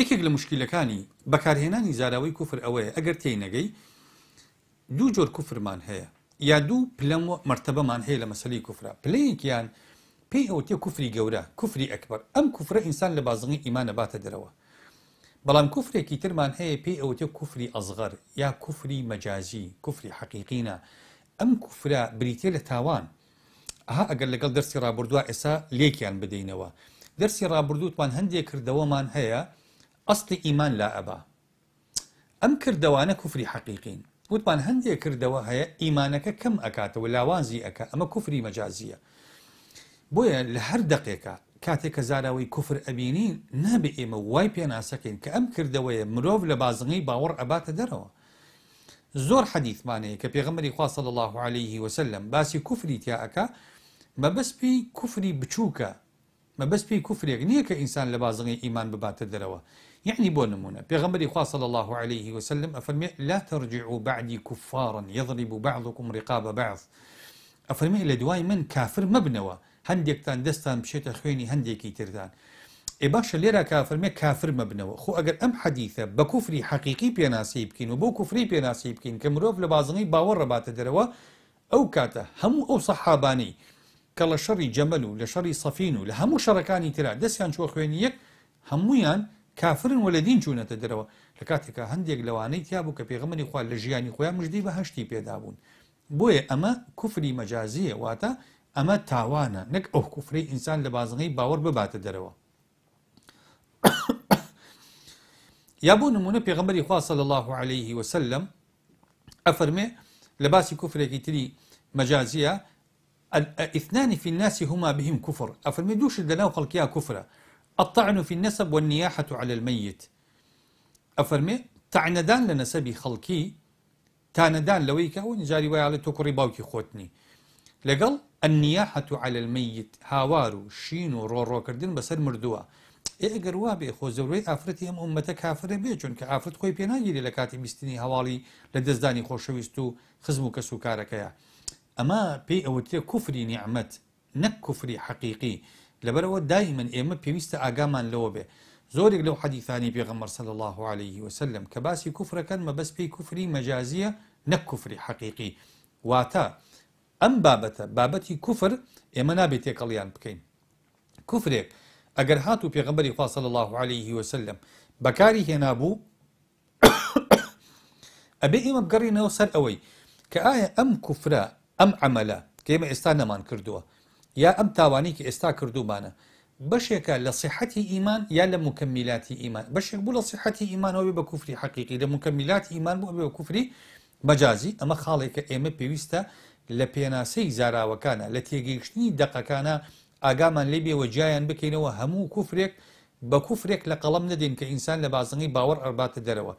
یەکێک لە مشکلەکانی بەکارهێنانی زاراوی کوفر ئەوەیە ئەگەر تێی نەگەی دوو جۆر کوفرمان هەیە یا دوو پلم مرتبەمان هەیە لە مەسلی کوفرا پلەیەکیان پێی ئەوتێ کوفری گەورە کوفری ئەکبەر ئەم کوفرە ئینسان لە بازنگی ئیمانە باتە دەرەوە بەڵام کوفرێکی ترمان هەیە پێی ئەوتێ کوفری ئەزغەر یا کوفری مەجازی کوفری حەقیقینە ئەم کوفرا بریتێ لە تاوان ئەها ئەگەر لەگەڵ دەرسی ڕابردووە ئێسا لێکیان بدەینەوە دەرسی ڕابردووتمان هەندێک کردەوەمان هەیە ئەستی ئیمان لا ئەبا ئەم کردەوانە کوفری حەقیقین وتمان هەندێک کردەوە هەیە ئیمانەکە کەم ئەکاتەوە لاوازی ئەکە ئەمە کوفری مەجازیە بۆیە لە هەر دقێکە کاتێک کە زاراوی کوفر ئەبینین نابێ ئێمە وای پێناسەکەین کە ئەم کردەوەیە مرۆڤ لە بازنگی باوەڕ ئەباتە دەرەوە زۆر حەدیثمانەیە کە پێغەمەری خواصل الله عليه وسلم باسی کوفری تیاەکە مەبەسپی کوفری بچووکە ما بس في كفر يعني ئینسان إنسان لبازغي إيمان ببات الدروة يعني بۆ نمونة پێغەمبەری صلى الله عليه وسلم أفرمي لا ترجعوا بعدي كفارا يضرب بعضكم رقاب بعض أفرمي لە دواي من کافر مەبنەوە هەندێکتان دەستان بشێتە خوێنی هەندێکی تردان اي باشا لێرە كافر کافر مەبنەوە خۆ ئەگەر ئەم حەدیثە بە کوفری حەقیقی پێناسی بکەین و بۆ کوفری پێناسی بکەین کە مرۆڤ لە بازنەی باوەڕ او دەرەوە ئەو کاتە کە لە شەڕی جەمەل و لە شەڕی سەفین و لە هەموو شەڕەکانی تررا دەستیان چوە خوێنی یەک هەمویان کافرن وە لە دین چوونەتە دەرەوە لە کاتێکە هەندێک لەوانەی تیابوو کە پێغمەنی خوا لە ژیانی خۆیان مژدی بە هەشتی پێدابوون بۆیە ئەمە کوفری مەجازیە واتە ئەمە تاوانە نەک ئەو کوفری ئینسان لە بازنەی یا بۆ نمونە پێغمبەری خوا صلی الله عليه وسلم ئەفەرمێ لە باسی کوفرێکی تری مەجازیە اثنان في الناس هما بهم كفر افرمدوش دلاو دلاو خلقيا كفرة الطعن في النسب والنياحة على الميت أفرمي تعندان لنسبي خلقي تعندان لويك لەوەی کە ويا على وایڵێت باوكي خوتني لقل النياحة على الميت هاوارو شينو رو رو كردين بسر مردوا اي اقروا بي اخو زوري افرتي زەورەی امتك ئەم ئەمەتە کافرە بێ چونکە ئافرەت خۆی پێناگیری لە کاتی بیستنی هەواڵی لە دەستدانی اما بي او تري كفري نعمت نك كفري حقيقي لبرو دائما ايما بيست اغامان لوبه زوري لو حديثاني بيغمر صلى الله عليه وسلم كباسي كفر كان ما بس بي كفري مجازيه نك كفري حقيقي واتا ام بابته بابتي كفر ايما نابتي قليان بكين كفرك اگر هاتو بيغمبري صلى الله عليه وسلم بكاري هنا بو ابي ايما بقرينه وصل اوي كآية أم كفرة ئەم ئەمەلە کێمە ئێستا نەمان کردووە یا ئەم تاوانی کە ئێستا کردومانە بەشێکە لە سیحەتی ئیمان یا لە مکەمیلاتی ئیمان بەشێک بوو لە سیحەتی ئیمانەوەی بە کوفری حقیقی لە مکەمیلاتی ئیمان بوو بە کوفری بەجازی ئەمە خاڵێکە ئێمە پێویستە لە پێناسەی زاراوەکانە لە تێگەیشتنی دەقەکانە ئاگامان لێ بێوە جیان بکەینەوە هەموو کوفرێک بە کوفرێک لە قەڵم نەدەین کە ئینسان لە بازنگی باوەڕ ئەرباتە دەرەوە.